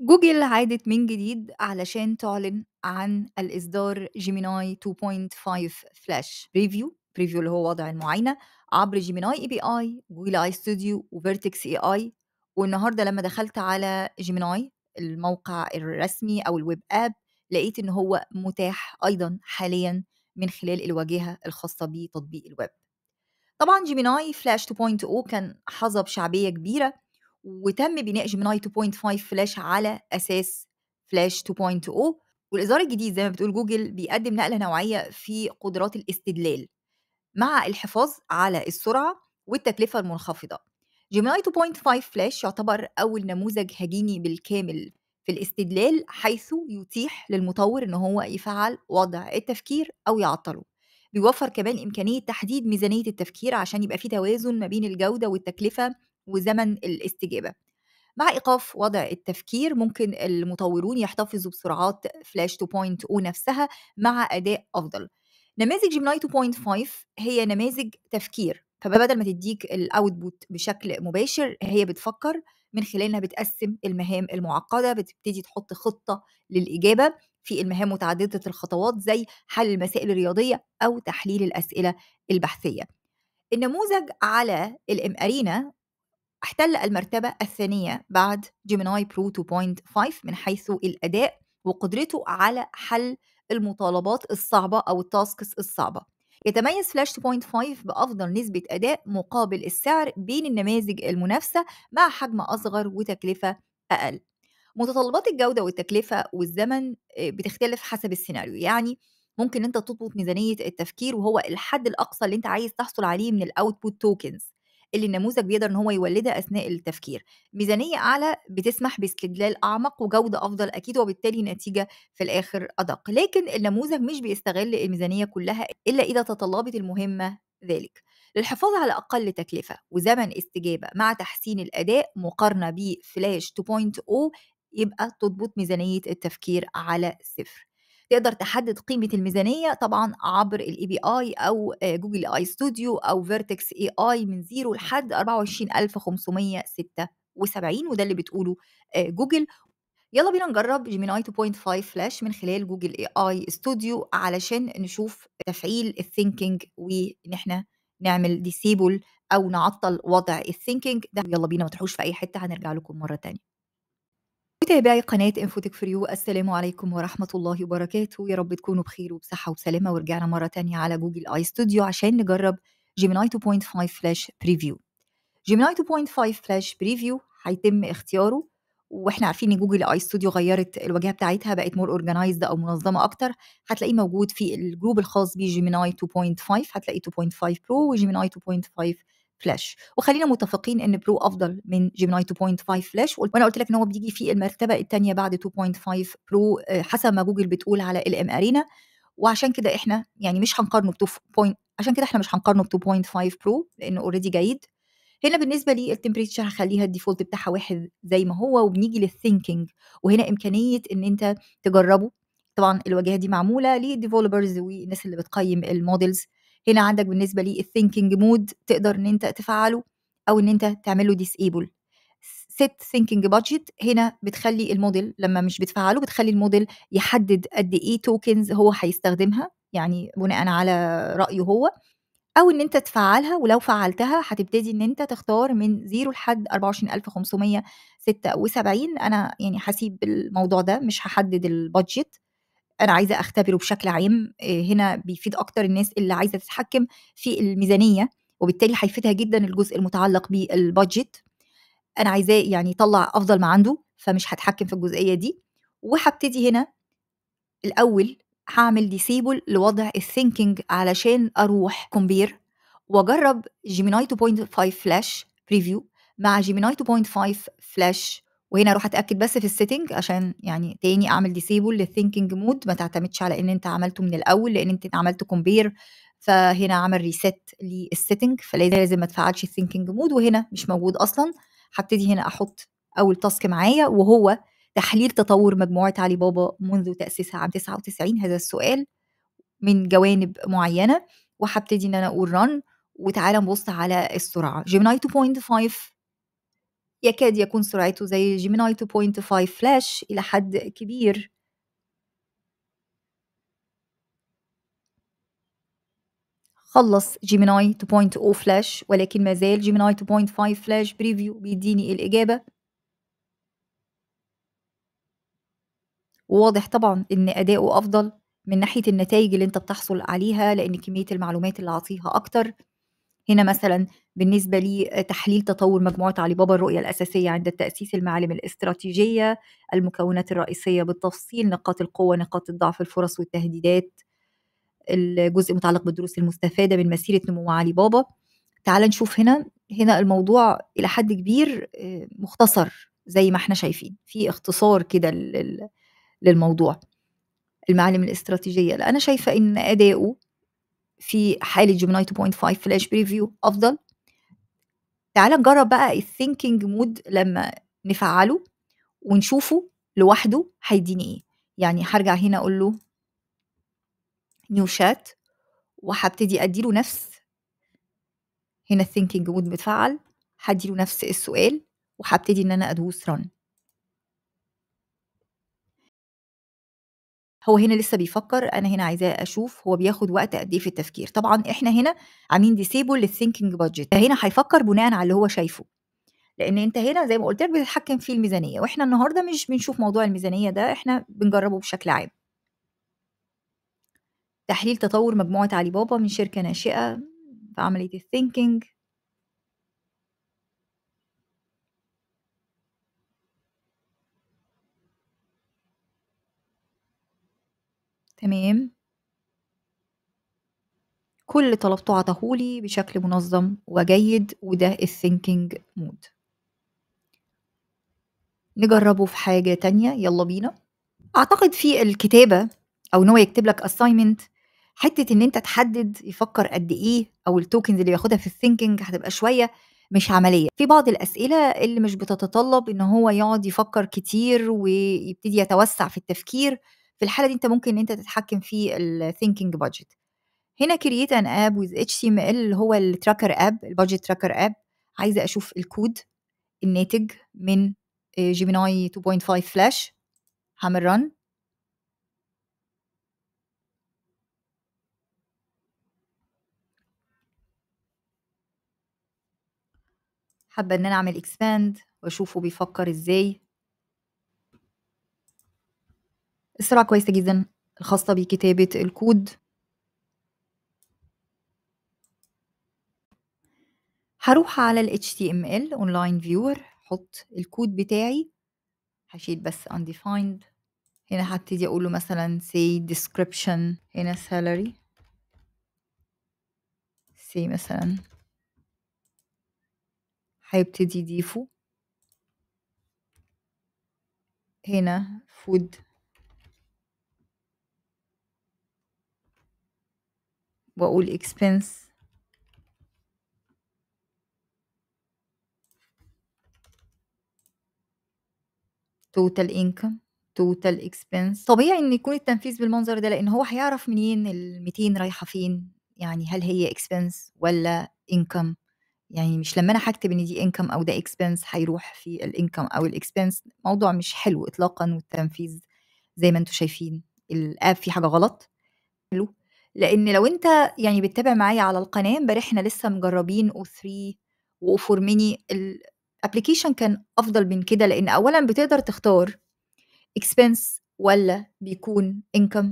جوجل عادت من جديد علشان تعلن عن الإصدار جيميناي 2.5 فلاش بريفيو بريفيو اللي هو وضع المعاينة عبر جيميناي اي بي اي جوجل اي ستوديو وفيرتكس اي اي والنهارده لما دخلت على جيميناي الموقع الرسمي او الويب اب لقيت ان هو متاح ايضا حاليا من خلال الواجهه الخاصه بتطبيق الويب طبعا جيميناي فلاش 2.0 كان حظى بشعبيه كبيره وتم بناء جيميناي 2.5 فلاش على اساس فلاش 2.0 والإصدار الجديد زي ما بتقول جوجل بيقدم نقلة نوعية في قدرات الاستدلال مع الحفاظ على السرعة والتكلفة المنخفضة جيميناي 2.5 فلاش يعتبر أول نموذج هجيني بالكامل في الاستدلال حيث يتيح للمطور إن هو يفعل وضع التفكير أو يعطله بيوفر كمان إمكانية تحديد ميزانية التفكير عشان يبقى في توازن ما بين الجودة والتكلفة وزمن الاستجابه مع ايقاف وضع التفكير ممكن المطورون يحتفظوا بسرعات فلاش 2.0 نفسها مع اداء افضل نماذج جيمناي 2.5 هي نماذج تفكير فبدل ما تديك الاوتبوت بشكل مباشر هي بتفكر من خلالها بتقسم المهام المعقده بتبتدي تحط خطه للاجابه في المهام متعدده الخطوات زي حل المسائل الرياضيه او تحليل الاسئله البحثيه النموذج على الام ارينا احتل المرتبة الثانية بعد جيميناي برو 2.5 من حيث الأداء وقدرته على حل المطالبات الصعبة أو التاسكس الصعبة يتميز فلاش 2.5 بأفضل نسبة أداء مقابل السعر بين النماذج المنافسة مع حجم أصغر وتكلفة أقل متطلبات الجودة والتكلفة والزمن آه، بتختلف حسب السيناريو يعني ممكن انت تضبط ميزانية التفكير وهو الحد الأقصى اللي انت عايز تحصل عليه من الأوتبوت توكنز اللي النموذج بيقدر ان هو يولدها اثناء التفكير ميزانيه اعلى بتسمح باستدلال اعمق وجوده افضل اكيد وبالتالي نتيجه في الاخر ادق لكن النموذج مش بيستغل الميزانيه كلها الا اذا تطلبت المهمه ذلك للحفاظ على أقل تكلفة وزمن استجابة مع تحسين الأداء مقارنة بفلاش 2.0 يبقى تضبط ميزانية التفكير على صفر تقدر تحدد قيمه الميزانيه طبعا عبر الاي بي اي او آه، جوجل اي ستوديو او فيرتكس اي اي من زيرو لحد 24576 وده اللي بتقوله آه، جوجل يلا بينا نجرب جيميناي 2.5 فلاش من خلال جوجل اي اي ستوديو علشان نشوف تفعيل الثينكينج وان احنا نعمل ديسيبل او نعطل وضع الثينكينج ده يلا بينا ما تروحوش في اي حته هنرجع لكم مره تانية متابعي قناة انفوتك فريو السلام عليكم ورحمة الله وبركاته يا رب تكونوا بخير وبصحة وسلامة ورجعنا مرة تانية على جوجل اي ستوديو عشان نجرب جيميناي 2.5 فلاش بريفيو جيميناي 2.5 فلاش بريفيو هيتم اختياره واحنا عارفين ان جوجل اي ستوديو غيرت الواجهه بتاعتها بقت مور اورجنايزد او منظمه اكتر هتلاقيه موجود في الجروب الخاص بجيميناي 2.5 هتلاقيه 2.5 برو وجيميناي 2.5 فلاش وخلينا متفقين ان برو افضل من جيمناي 2.5 فلاش وانا قلت لك ان هو بيجي في المرتبه الثانيه بعد 2.5 برو آه، حسب ما جوجل بتقول على ال ام ارينا وعشان كده احنا يعني مش هنقارنه ب 2. عشان كده احنا مش هنقارنه ب 2.5 برو لانه اوريدي جيد هنا بالنسبه لي التمبريتشر هخليها الديفولت بتاعها واحد زي ما هو وبنيجي للثينكينج وهنا امكانيه ان انت تجربه طبعا الواجهه دي معموله للديفلوبرز والناس اللي بتقيم المودلز هنا عندك بالنسبه الثينكينج مود تقدر ان انت تفعله او ان انت تعمله ديسيبل ست ثينكينج بادجت هنا بتخلي الموديل لما مش بتفعله بتخلي الموديل يحدد قد ايه توكنز هو هيستخدمها يعني بناء على رايه هو او ان انت تفعلها ولو فعلتها هتبتدي ان انت تختار من 0 لحد 24576 انا يعني هسيب الموضوع ده مش هحدد البادجت انا عايزه اختبره بشكل عام آه، هنا بيفيد اكتر الناس اللي عايزه تتحكم في الميزانيه وبالتالي هيفيدها جدا الجزء المتعلق بالبادجت انا عايزاه يعني يطلع افضل ما عنده فمش هتحكم في الجزئيه دي وهبتدي هنا الاول هعمل ديسيبل لوضع الثينكينج علشان اروح كومبير واجرب جيميناي 2.5 فلاش بريفيو مع جيميناي 2.5 فلاش وهنا اروح اتاكد بس في السيتنج عشان يعني تاني اعمل ديسيبل للثينكينج مود ما تعتمدش على ان انت عملته من الاول لان انت عملت كومبير فهنا عمل ريسيت للسيتنج فلازم ما تفعلش الثينكينج مود وهنا مش موجود اصلا هبتدي هنا احط اول تاسك معايا وهو تحليل تطور مجموعه علي بابا منذ تاسيسها عام 99 هذا السؤال من جوانب معينه وهبتدي ان انا اقول رن وتعالى نبص على السرعه جيمناي 2.5 يكاد يكون سرعته زي جيميناي 2.5 فلاش إلى حد كبير خلص جيميناي 2.0 فلاش ولكن ما زال جيميناي 2.5 فلاش بريفيو بيديني الإجابة وواضح طبعا إن أداؤه أفضل من ناحية النتائج اللي أنت بتحصل عليها لأن كمية المعلومات اللي عطيها أكتر هنا مثلا بالنسبة لي آه، تحليل تطور مجموعة علي بابا الرؤية الأساسية عند التأسيس المعالم الاستراتيجية المكونات الرئيسية بالتفصيل نقاط القوة نقاط الضعف الفرص والتهديدات الجزء متعلق بالدروس المستفادة من مسيرة نمو علي بابا تعال نشوف هنا هنا الموضوع إلى حد كبير آه، مختصر زي ما احنا شايفين في اختصار كده للموضوع المعالم الاستراتيجية لا أنا شايفة إن أداؤه في حالة جيمناي 2.5 فلاش بريفيو أفضل تعال نجرب بقى الثينكينج مود لما نفعله ونشوفه لوحده هيديني ايه يعني هرجع هنا اقول له نيو شات وهبتدي اديله نفس هنا الثينكينج مود متفعل هديله نفس السؤال وهبتدي ان انا ادوس رن هو هنا لسه بيفكر انا هنا عايزاه اشوف هو بياخد وقت قد ايه في التفكير طبعا احنا هنا عاملين ديسيبل للثينكينج بادجت هنا هيفكر بناء على اللي هو شايفه لان انت هنا زي ما قلت لك بتتحكم في الميزانيه واحنا النهارده مش بنشوف موضوع الميزانيه ده احنا بنجربه بشكل عام تحليل تطور مجموعه علي بابا من شركه ناشئه في عمليه الثينكينج تمام. كل طلبته عطاه لي بشكل منظم وجيد وده الثينكينج mode. نجربه في حاجة تانية يلا بينا. أعتقد في الكتابة أو إن هو يكتب لك assignment حتة إن أنت تحدد يفكر قد إيه أو التوكنز اللي بياخدها في الثينكينج هتبقى شوية مش عملية في بعض الأسئلة اللي مش بتتطلب إن هو يقعد يفكر كتير ويبتدي يتوسع في التفكير في الحاله دي انت ممكن ان انت تتحكم في الثينكينج بادجت هنا كرييت ان اب ويز اتش تي ام ال هو التراكر اب البادجت تراكر اب عايزه اشوف الكود الناتج من جيميناي 2.5 فلاش هعمل رن حابه ان انا اعمل اكسباند واشوفه بيفكر ازاي السرعة كويسة جدًا الخاصة بكتابة الكود. هروح على ال HTML online viewer حط الكود بتاعي هشيل بس undefined هنا هبتدي أقول له مثلًا say description هنا salary say مثلًا هيبتدي يضيفه هنا food واقول expense total income total expense طبيعي ان يكون التنفيذ بالمنظر ده لان هو هيعرف منين ال 200 رايحه فين يعني هل هي expense ولا income يعني مش لما انا هكتب ان دي انكم او ده اكسبنس هيروح في الانكم او الاكسبنس موضوع مش حلو اطلاقا والتنفيذ زي ما انتم شايفين الاب فيه حاجه غلط حلو لأن لو أنت يعني بتتابع معايا على القناة امبارح إحنا لسه مجربين او 3 4 ميني الابلكيشن كان أفضل من كده لأن أولا بتقدر تختار expense ولا بيكون income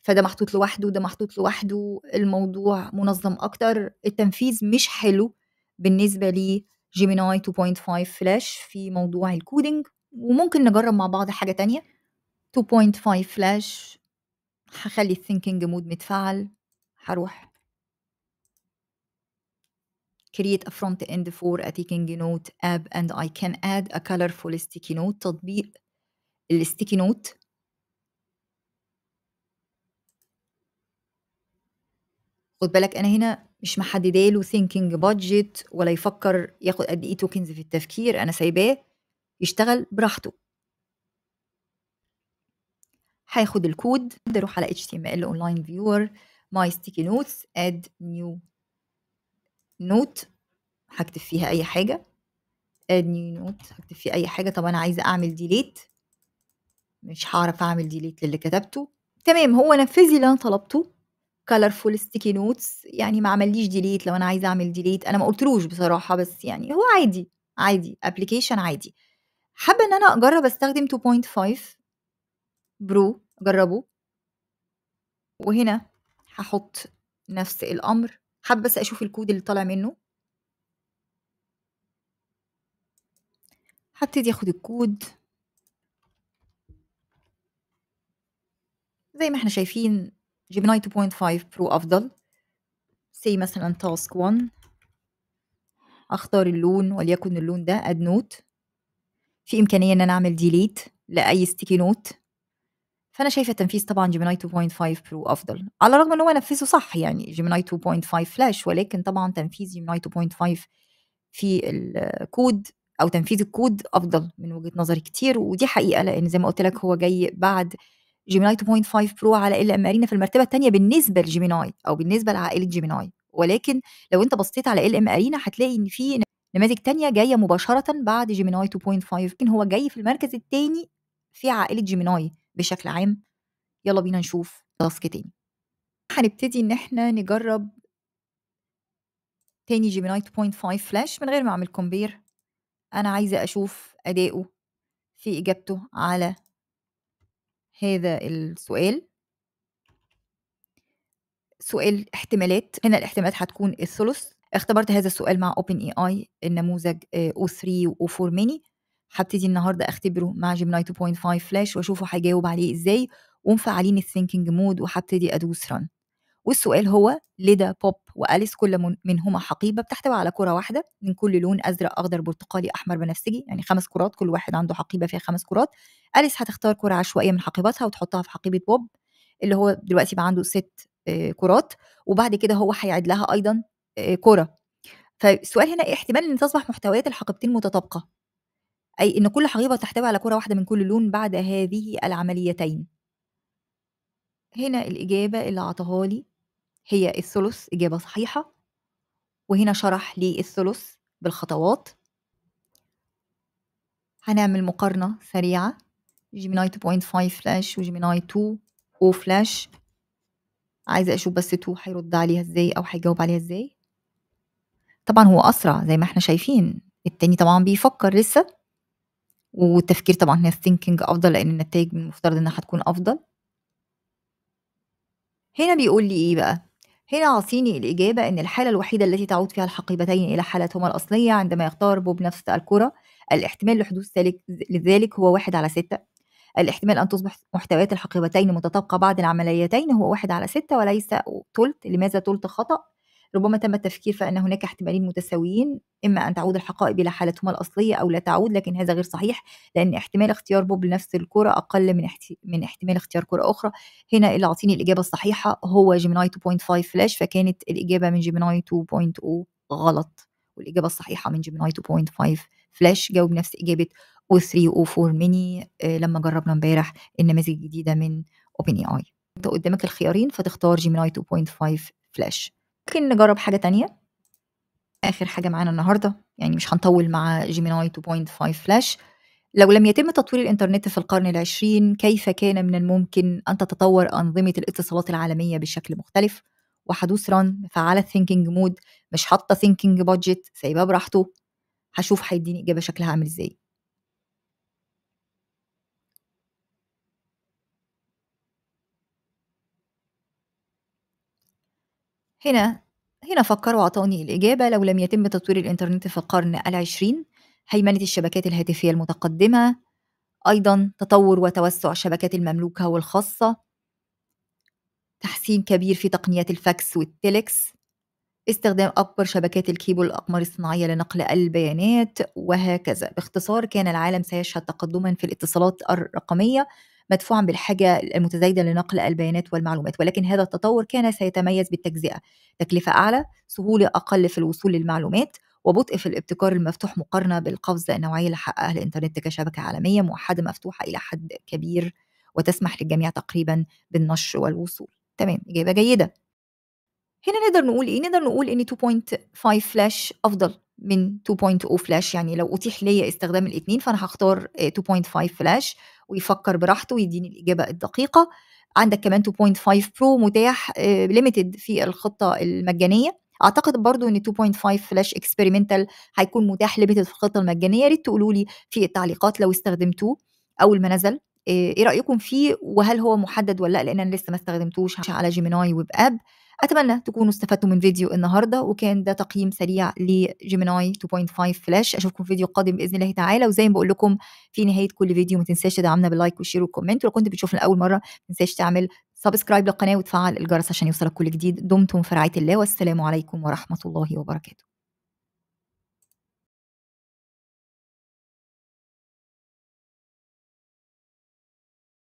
فده محطوط لوحده ده محطوط لوحده الموضوع منظم أكتر التنفيذ مش حلو بالنسبة لي جيميناي 2.5 فلاش في موضوع الكودينج وممكن نجرب مع بعض حاجة تانية 2.5 فلاش هخلي الثينكينج مود متفعل هروح create a front end for a taking note app and I can add a colorful sticky note تطبيق sticky note خد بالك انا هنا مش محدده له thinking budget ولا يفكر ياخد قد ايه توكنز في التفكير انا سايباه يشتغل براحته هاخد الكود اروح على HTML online viewer my sticky notes add new note هكتب فيها اي حاجة add new note هكتب فيها اي حاجة طب انا عايزة اعمل delete مش هعرف اعمل delete للي كتبته تمام هو نفذ اللي انا طلبته colorful ستيكي notes يعني ما عمليش ديليت لو انا عايزه اعمل ديليت انا ما قلتلوش بصراحه بس يعني هو عادي عادي ابلكيشن عادي حابه ان انا اجرب استخدم 2.5 برو جربوا وهنا هحط نفس الأمر، حابة بس أشوف الكود اللي طالع منّه. هبتدي آخُد الكود زي ما إحنا شايفين جيمناي 2.5 برو أفضل. سي مثلًا تاسك 1 أختار اللون وليكن اللون ده اد note في إمكانية إن أنا أعمل ديليت لأي ستيكي نوت فانا شايفه تنفيذ طبعا جيميناي 2.5 برو افضل على الرغم ان هو نفذه صح يعني جيميناي 2.5 فلاش ولكن طبعا تنفيذ جيميناي 2.5 في الكود او تنفيذ الكود افضل من وجهه نظري كتير ودي حقيقه لان زي ما قلت لك هو جاي بعد جيميناي 2.5 برو على الا ام ارينا في المرتبه الثانيه بالنسبه لجيميناي او بالنسبه لعائله جيميناي ولكن لو انت بصيت على ال ام ارينا هتلاقي ان في نماذج تانية جاية مباشرة بعد جيميناي 2.5 لكن هو جاي في المركز الثاني في عائلة جيميناي بشكل عام يلا بينا نشوف تاسك تاني هنبتدي ان احنا نجرب تاني جيميناي 2.5 فلاش من غير ما اعمل كومبير انا عايزه اشوف اداؤه في اجابته على هذا السؤال سؤال احتمالات هنا الاحتمالات هتكون الثلث اختبرت هذا السؤال مع اوبن اي اي النموذج او 3 او 4 ميني هبتدي النهارده اختبره مع جيمناي 2.5 فلاش واشوفه هيجاوب عليه ازاي ومفعلين الثينكينج مود وهبتدي ادوس رن والسؤال هو لدى بوب واليس كل منهما حقيبه بتحتوي على كره واحده من كل لون ازرق اخضر برتقالي احمر بنفسجي يعني خمس كرات كل واحد عنده حقيبه فيها خمس كرات اليس هتختار كره عشوائيه من حقيبتها وتحطها في حقيبه بوب اللي هو دلوقتي بقى عنده ست آه، كرات وبعد كده هو هيعد لها ايضا آه، كره فالسؤال هنا ايه احتمال ان تصبح محتويات الحقيبتين متطابقه أي إن كل حقيبة تحتوي على كرة واحدة من كل لون بعد هذه العمليتين هنا الإجابة اللي عطاها لي هي الثلث إجابة صحيحة وهنا شرح لي الثلث بالخطوات هنعمل مقارنة سريعة جيميناي 2.5 فلاش وجيميناي 2 أو فلاش عايزة أشوف بس 2 هيرد عليها إزاي أو هيجاوب عليها إزاي طبعا هو أسرع زي ما احنا شايفين التاني طبعا بيفكر لسه والتفكير طبعًا هنا الثينكينج أفضل لإن النتايج من المفترض إنها هتكون أفضل. هنا بيقول لي إيه بقى، هنا عصيني الإجابة إن الحالة الوحيدة التي تعود فيها الحقيبتين إلى حالتهما الأصلية عندما يختار بوب نفس الكرة، الاحتمال لحدوث ذلك لذلك هو واحد على ستة الاحتمال أن تصبح محتويات الحقيبتين متطابقة بعد العمليتين هو واحد على ستة وليس ثلث لماذا ثلث خطأ؟ ربما تم التفكير فان هناك احتمالين متساويين اما ان تعود الحقائب الى حالتهما الاصليه او لا تعود لكن هذا غير صحيح لان احتمال اختيار بوب لنفس الكره اقل من من احتمال اختيار كره اخرى هنا اللي اعطيني الاجابه الصحيحه هو جيميناي 2.5 فلاش فكانت الاجابه من جيميناي 2.0 غلط والاجابه الصحيحه من جيميناي 2.5 فلاش جاوب نفس اجابه او 3 او 4 ميني لما جربنا امبارح النماذج الجديده من اوبن اي اي انت قدامك الخيارين فتختار جيميناي 2.5 فلاش ممكن نجرب حاجة تانية، آخر حاجة معانا النهارده، يعني مش هنطوّل مع جيميناي 2.5 فلاش لو لم يتم تطوير الإنترنت في القرن العشرين كيف كان من الممكن أن تتطور أنظمة الاتصالات العالمية بشكل مختلف؟ وحدوث ران فعلى thinking mode مش حاطة thinking budget سايباه براحته هشوف هيديني إجابة شكلها عامل إزاي هنا هنا فكر وأعطوني الإجابة لو لم يتم تطوير الإنترنت في القرن العشرين هيمنة الشبكات الهاتفية المتقدمة أيضا تطور وتوسع الشبكات المملوكة والخاصة تحسين كبير في تقنيات الفاكس والتيليكس استخدام أكبر شبكات الكيبل الأقمار الصناعية لنقل البيانات وهكذا باختصار كان العالم سيشهد تقدما في الاتصالات الرقمية مدفوعا بالحاجة المتزايدة لنقل البيانات والمعلومات ولكن هذا التطور كان سيتميز بالتجزئة تكلفة أعلى سهولة أقل في الوصول للمعلومات وبطء في الابتكار المفتوح مقارنة بالقفزة النوعية اللي حققها الإنترنت كشبكة عالمية موحدة مفتوحة إلى حد كبير وتسمح للجميع تقريبا بالنشر والوصول تمام إجابة جيدة هنا نقدر نقول إيه؟ نقدر نقول إن 2.5 فلاش أفضل من 2.0 فلاش يعني لو اتيح ليا استخدام الاثنين فانا هختار 2.5 آه، فلاش ويفكر براحته ويديني الاجابه الدقيقه عندك كمان 2.5 برو متاح ليميتد آه، في الخطه المجانيه اعتقد برضو ان 2.5 فلاش اكسبيرمنتال هيكون متاح ليميتد في الخطه المجانيه يا ريت تقولوا لي في التعليقات لو استخدمتوه اول ما نزل آه، ايه رايكم فيه وهل هو محدد ولا لا لان انا لسه ما استخدمتوش على جيميناي ويب اب أتمنى تكونوا استفدتوا من فيديو النهاردة وكان ده تقييم سريع لجيميناي 2.5 فلاش أشوفكم في فيديو قادم بإذن الله تعالى وزي ما بقول لكم في نهاية كل فيديو ما تنساش تدعمنا باللايك والشير والكومنت ولو كنت بتشوفنا لأول مرة ما تنساش تعمل سبسكرايب للقناة وتفعل الجرس عشان يوصلك كل جديد دمتم في رعاية الله والسلام عليكم ورحمة الله وبركاته